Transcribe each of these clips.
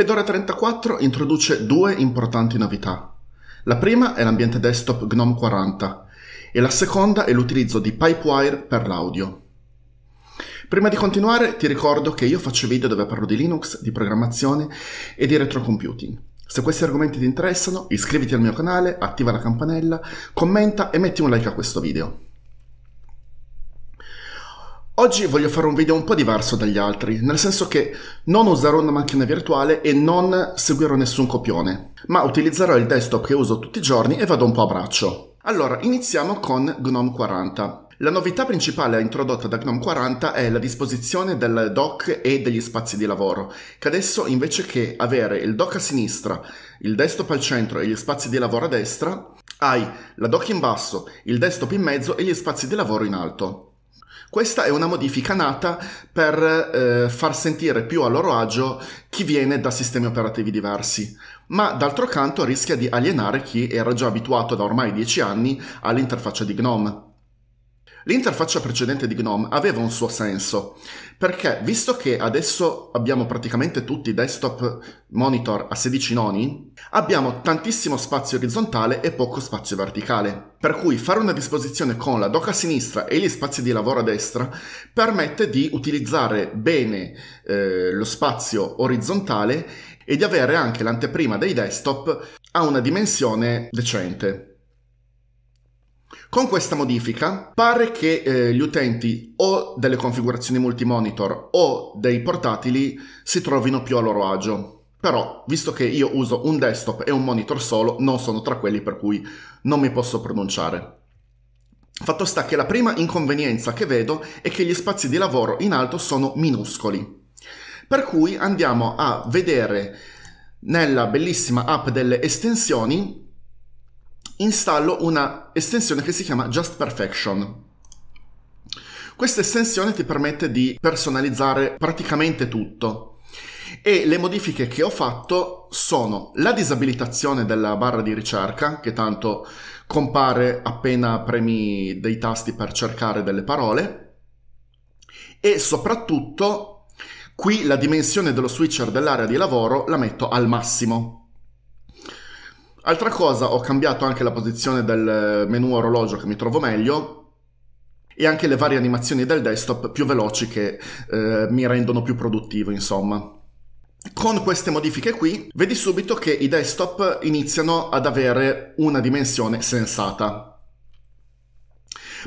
Fedora 34 introduce due importanti novità. La prima è l'ambiente desktop GNOME 40 e la seconda è l'utilizzo di Pipewire per l'audio. Prima di continuare ti ricordo che io faccio video dove parlo di Linux, di programmazione e di retrocomputing. Se questi argomenti ti interessano, iscriviti al mio canale, attiva la campanella, commenta e metti un like a questo video. Oggi voglio fare un video un po' diverso dagli altri, nel senso che non userò una macchina virtuale e non seguirò nessun copione, ma utilizzerò il desktop che uso tutti i giorni e vado un po' a braccio. Allora, iniziamo con GNOME 40. La novità principale introdotta da GNOME 40 è la disposizione del dock e degli spazi di lavoro, che adesso invece che avere il dock a sinistra, il desktop al centro e gli spazi di lavoro a destra, hai la dock in basso, il desktop in mezzo e gli spazi di lavoro in alto. Questa è una modifica nata per eh, far sentire più a loro agio chi viene da sistemi operativi diversi, ma d'altro canto rischia di alienare chi era già abituato da ormai 10 anni all'interfaccia di GNOME. L'interfaccia precedente di GNOME aveva un suo senso, perché visto che adesso abbiamo praticamente tutti i desktop monitor a 16 noni, abbiamo tantissimo spazio orizzontale e poco spazio verticale. Per cui fare una disposizione con la doca a sinistra e gli spazi di lavoro a destra permette di utilizzare bene eh, lo spazio orizzontale e di avere anche l'anteprima dei desktop a una dimensione decente. Con questa modifica pare che eh, gli utenti o delle configurazioni multimonitor o dei portatili si trovino più a loro agio. Però, visto che io uso un desktop e un monitor solo, non sono tra quelli per cui non mi posso pronunciare. Fatto sta che la prima inconvenienza che vedo è che gli spazi di lavoro in alto sono minuscoli. Per cui andiamo a vedere nella bellissima app delle estensioni installo una estensione che si chiama Just Perfection. Questa estensione ti permette di personalizzare praticamente tutto e le modifiche che ho fatto sono la disabilitazione della barra di ricerca, che tanto compare appena premi dei tasti per cercare delle parole, e soprattutto qui la dimensione dello switcher dell'area di lavoro la metto al massimo. Altra cosa, ho cambiato anche la posizione del eh, menu orologio che mi trovo meglio e anche le varie animazioni del desktop più veloci che eh, mi rendono più produttivo, insomma. Con queste modifiche qui, vedi subito che i desktop iniziano ad avere una dimensione sensata.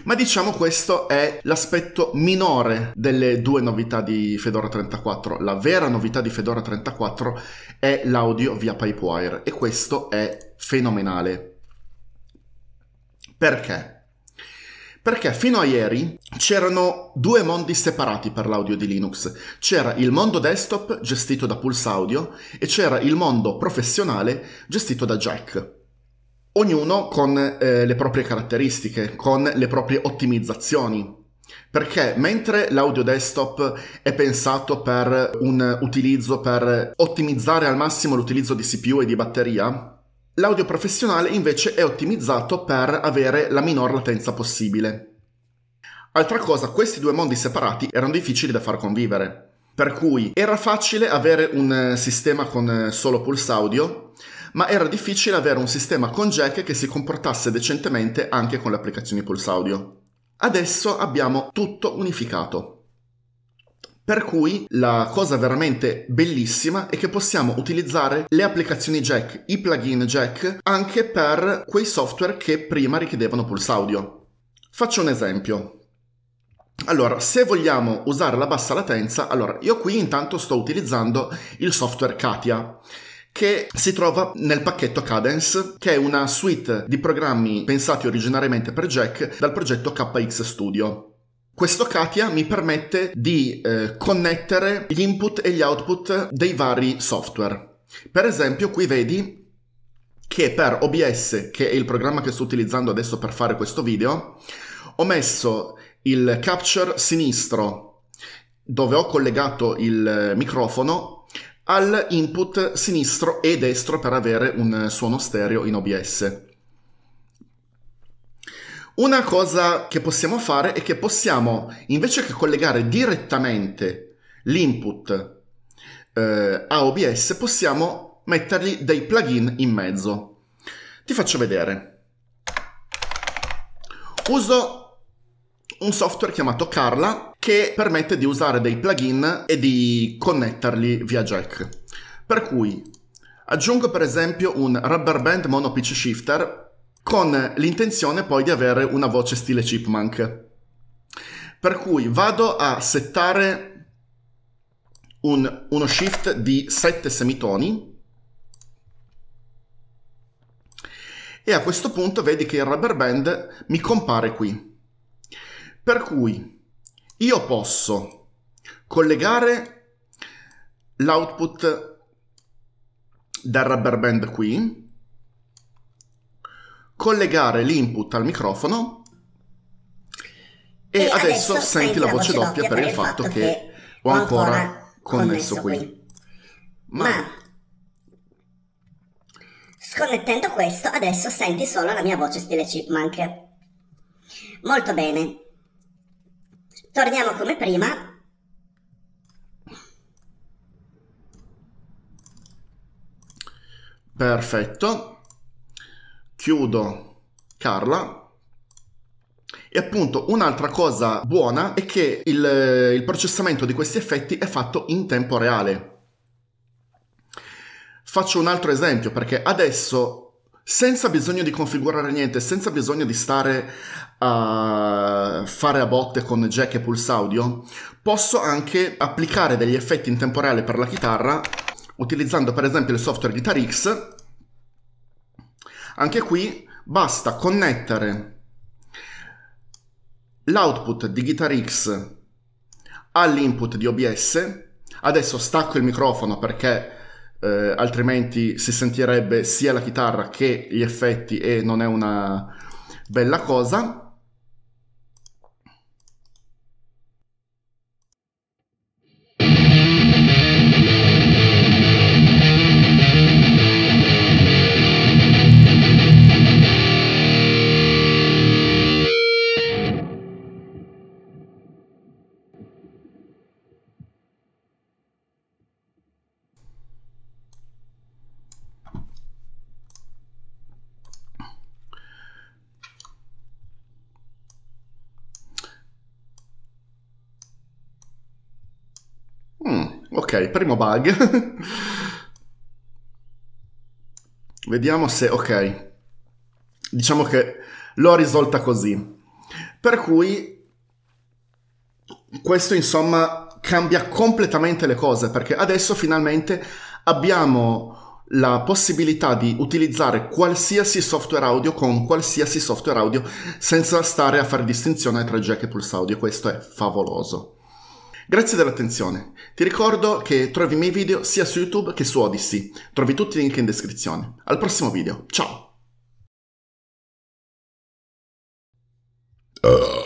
Ma diciamo questo è l'aspetto minore delle due novità di Fedora 34. La vera novità di Fedora 34 è l'audio via Pipewire e questo è fenomenale. Perché? Perché fino a ieri c'erano due mondi separati per l'audio di Linux. C'era il mondo desktop gestito da Pulse Audio e c'era il mondo professionale gestito da Jack ognuno con eh, le proprie caratteristiche, con le proprie ottimizzazioni. Perché mentre l'audio desktop è pensato per un utilizzo per ottimizzare al massimo l'utilizzo di CPU e di batteria, l'audio professionale invece è ottimizzato per avere la minor latenza possibile. Altra cosa, questi due mondi separati erano difficili da far convivere, per cui era facile avere un sistema con solo pulse audio ma era difficile avere un sistema con jack che si comportasse decentemente anche con le applicazioni Pulse Audio. Adesso abbiamo tutto unificato. Per cui la cosa veramente bellissima è che possiamo utilizzare le applicazioni jack, i plugin jack, anche per quei software che prima richiedevano Pulse Audio. Faccio un esempio. Allora, se vogliamo usare la bassa latenza, allora io qui intanto sto utilizzando il software Katia che si trova nel pacchetto Cadence, che è una suite di programmi pensati originariamente per Jack dal progetto KX Studio. Questo Katia mi permette di eh, connettere gli input e gli output dei vari software. Per esempio, qui vedi che per OBS, che è il programma che sto utilizzando adesso per fare questo video, ho messo il capture sinistro dove ho collegato il eh, microfono al input sinistro e destro per avere un suono stereo in OBS. Una cosa che possiamo fare è che possiamo, invece che collegare direttamente l'input eh, a OBS, possiamo mettergli dei plugin in mezzo. Ti faccio vedere. Uso un software chiamato Carla che permette di usare dei plugin e di connetterli via jack. Per cui aggiungo per esempio un rubber band mono pitch shifter con l'intenzione poi di avere una voce stile chipmunk. Per cui vado a settare un, uno shift di 7 semitoni e a questo punto vedi che il rubber band mi compare qui. Per cui io posso collegare l'output dal rubber band qui, collegare l'input al microfono e, e adesso, adesso, senti la voce doppia per il fatto che, che ho ancora connesso, connesso qui. qui. Ma, Ma sconnettendo questo adesso senti solo la mia voce stile chipmunk. Molto bene, torniamo come prima perfetto chiudo Carla e appunto un'altra cosa buona è che il, il, processamento di questi effetti è fatto in tempo reale. Faccio un altro esempio perché adesso senza bisogno di configurare niente, senza bisogno di stare a fare a botte con jack e pulse audio, posso anche applicare degli effetti in tempo reale per la chitarra utilizzando per esempio il software Guitar X. Anche qui basta connettere l'output di Guitar X all'input di OBS. Adesso stacco il microfono perché eh, altrimenti si sentirebbe sia la chitarra che gli effetti e non è una bella cosa. Mm, ok, primo bug. Vediamo se... ok. Diciamo che l'ho risolta così. Per cui questo insomma cambia completamente le cose perché adesso finalmente abbiamo la possibilità di utilizzare qualsiasi software audio con qualsiasi software audio senza stare a fare distinzione tra jack e pulse audio. Questo è favoloso. Grazie dell'attenzione. Ti ricordo che trovi i miei video sia su YouTube che su Odyssey. Trovi tutti i link in descrizione. Al prossimo video. Ciao! Uh.